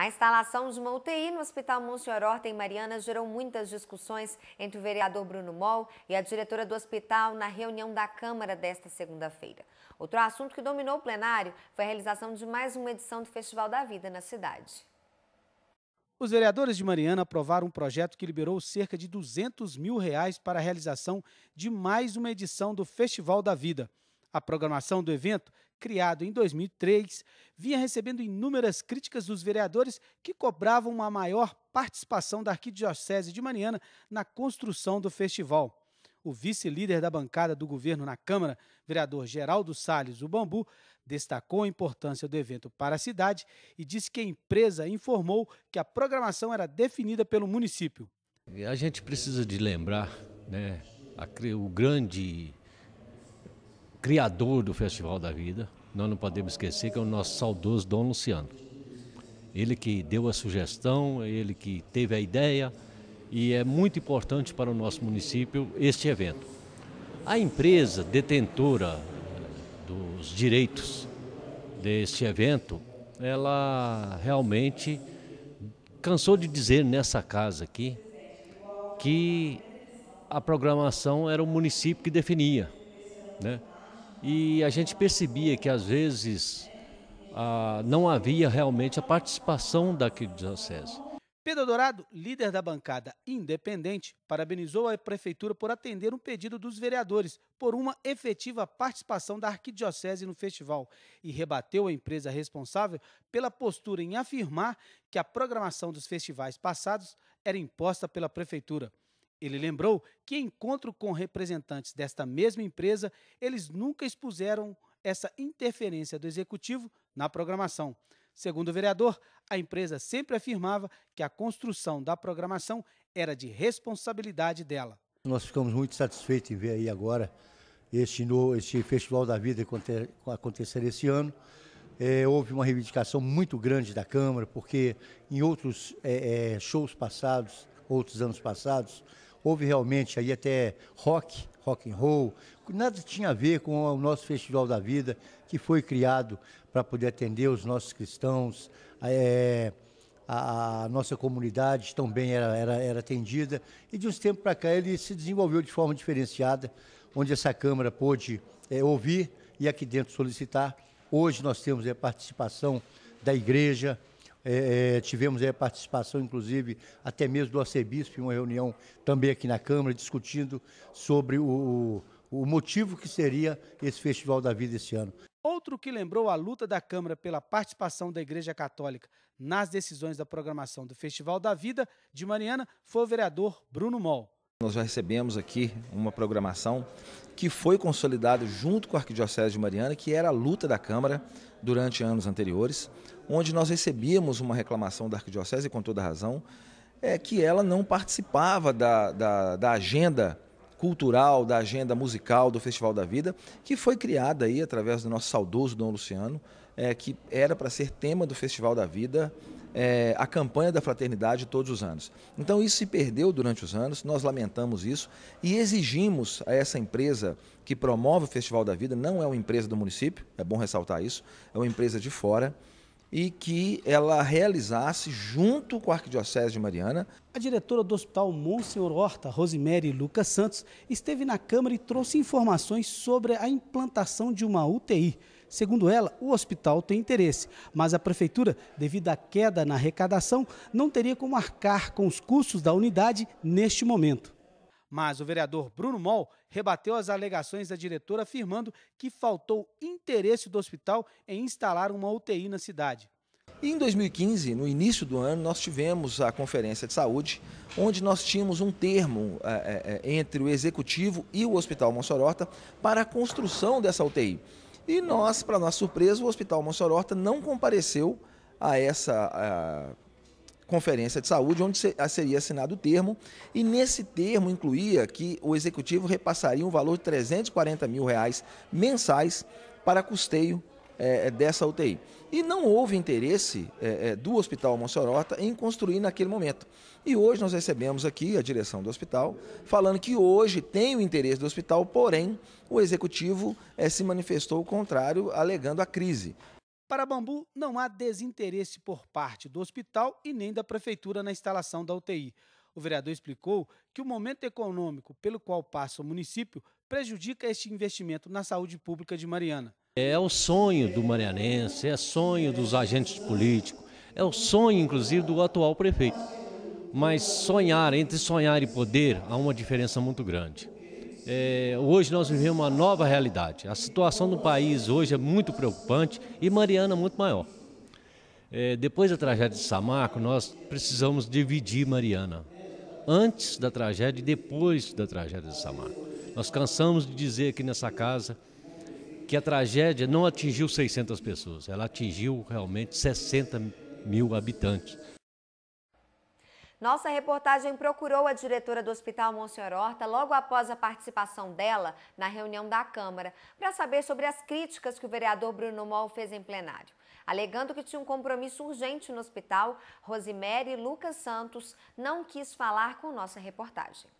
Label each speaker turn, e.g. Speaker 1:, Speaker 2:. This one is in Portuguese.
Speaker 1: A instalação de uma UTI no Hospital Monsenhor Horta em Mariana gerou muitas discussões entre o vereador Bruno Moll e a diretora do hospital na reunião da Câmara desta segunda-feira. Outro assunto que dominou o plenário foi a realização de mais uma edição do Festival da Vida na cidade.
Speaker 2: Os vereadores de Mariana aprovaram um projeto que liberou cerca de 200 mil reais para a realização de mais uma edição do Festival da Vida. A programação do evento criado em 2003, vinha recebendo inúmeras críticas dos vereadores que cobravam uma maior participação da Arquidiocese de Mariana na construção do festival. O vice-líder da bancada do governo na Câmara, vereador Geraldo Salles, o Bambu, destacou a importância do evento para a cidade e disse que a empresa informou que a programação era definida pelo município.
Speaker 3: A gente precisa de lembrar né, a, o grande criador do Festival da Vida, nós não podemos esquecer que é o nosso saudoso Dom Luciano. Ele que deu a sugestão, ele que teve a ideia e é muito importante para o nosso município este evento. A empresa detentora eh, dos direitos deste evento, ela realmente cansou de dizer nessa casa aqui que a programação era o município que definia, né? e a gente percebia que às vezes ah, não havia realmente a participação daquele diocese.
Speaker 2: Pedro Dourado, líder da bancada independente, parabenizou a prefeitura por atender um pedido dos vereadores por uma efetiva participação da arquidiocese no festival e rebateu a empresa responsável pela postura em afirmar que a programação dos festivais passados era imposta pela prefeitura. Ele lembrou que, em encontro com representantes desta mesma empresa, eles nunca expuseram essa interferência do executivo na programação. Segundo o vereador, a empresa sempre afirmava que a construção da programação era de responsabilidade dela.
Speaker 4: Nós ficamos muito satisfeitos em ver aí agora este, novo, este Festival da Vida acontecer esse ano. É, houve uma reivindicação muito grande da Câmara, porque em outros é, é, shows passados, outros anos passados, houve realmente aí até rock, rock and roll, nada tinha a ver com o nosso Festival da Vida, que foi criado para poder atender os nossos cristãos, é, a, a, nossa comunidade também era, era, era atendida, e de uns tempos para cá ele se desenvolveu de forma diferenciada, onde essa Câmara pôde é, ouvir e aqui dentro solicitar. Hoje nós temos a é, participação da igreja, é, é, tivemos a é, participação, inclusive, até mesmo do arcebispo, em uma reunião também aqui na Câmara, discutindo sobre o, o motivo que seria esse Festival da Vida esse ano.
Speaker 2: Outro que lembrou a luta da Câmara pela participação da Igreja Católica nas decisões da programação do Festival da Vida de Mariana foi o vereador Bruno Moll.
Speaker 1: Nós já recebemos aqui uma programação que foi consolidada junto com a Arquidiocese de Mariana, que era a luta da Câmara durante anos anteriores onde nós recebíamos uma reclamação da Arquidiocese, com toda razão, é que ela não participava da, da, da agenda cultural, da agenda musical do Festival da Vida, que foi criada aí através do nosso saudoso Dom Luciano, é, que era para ser tema do Festival da Vida, é, a campanha da fraternidade todos os anos. Então isso se perdeu durante os anos, nós lamentamos isso e exigimos a essa empresa que promove o Festival da Vida, não é uma empresa do município, é bom ressaltar isso, é uma empresa de fora, e que ela realizasse, junto com a Arquidiocese de Mariana. A diretora do Hospital Monsenhor Horta,
Speaker 2: Rosemary Lucas Santos, esteve na Câmara e trouxe informações sobre a implantação de uma UTI. Segundo ela, o hospital tem interesse, mas a prefeitura, devido à queda na arrecadação, não teria como arcar com os custos da unidade neste momento. Mas o vereador Bruno Moll rebateu as alegações da diretora, afirmando que faltou interesse do hospital em instalar uma UTI na cidade.
Speaker 1: Em 2015, no início do ano, nós tivemos a Conferência de Saúde, onde nós tínhamos um termo é, é, é entre o Executivo e o Hospital Monsorota para a construção dessa UTI. E nós, para nossa surpresa, o Hospital Monsorota não compareceu a essa a Conferência de Saúde, onde ah, seria assinado o termo, e nesse termo incluía que o executivo repassaria um valor de 340 mil reais mensais para custeio é, dessa UTI. E não houve interesse é, do Hospital Monsorota em construir naquele momento. E hoje nós recebemos aqui a direção do hospital falando que hoje tem o interesse do hospital, porém o executivo é, se manifestou o contrário, alegando a crise.
Speaker 2: Para Bambu, não há desinteresse por parte do hospital e nem da prefeitura na instalação da UTI. O vereador explicou que o momento econômico pelo qual passa o município prejudica este investimento na saúde pública de Mariana.
Speaker 3: É o sonho do marianense, é sonho dos agentes políticos, é o sonho, inclusive, do atual prefeito. Mas sonhar, entre sonhar e poder, há uma diferença muito grande. É, hoje nós vivemos uma nova realidade. A situação do país hoje é muito preocupante e Mariana muito maior. É, depois da tragédia de Samarco, nós precisamos dividir Mariana. Antes da tragédia e depois da tragédia de Samarco. Nós cansamos de dizer aqui nessa casa que a tragédia não atingiu 600 pessoas, ela atingiu realmente 60 mil
Speaker 1: habitantes. Nossa reportagem procurou a diretora do Hospital Monsenhor Horta logo após a participação dela na reunião da Câmara para saber sobre as críticas que o vereador Bruno Moll fez em plenário. Alegando que tinha um compromisso urgente no hospital, Rosimere Lucas Santos não quis falar com nossa reportagem.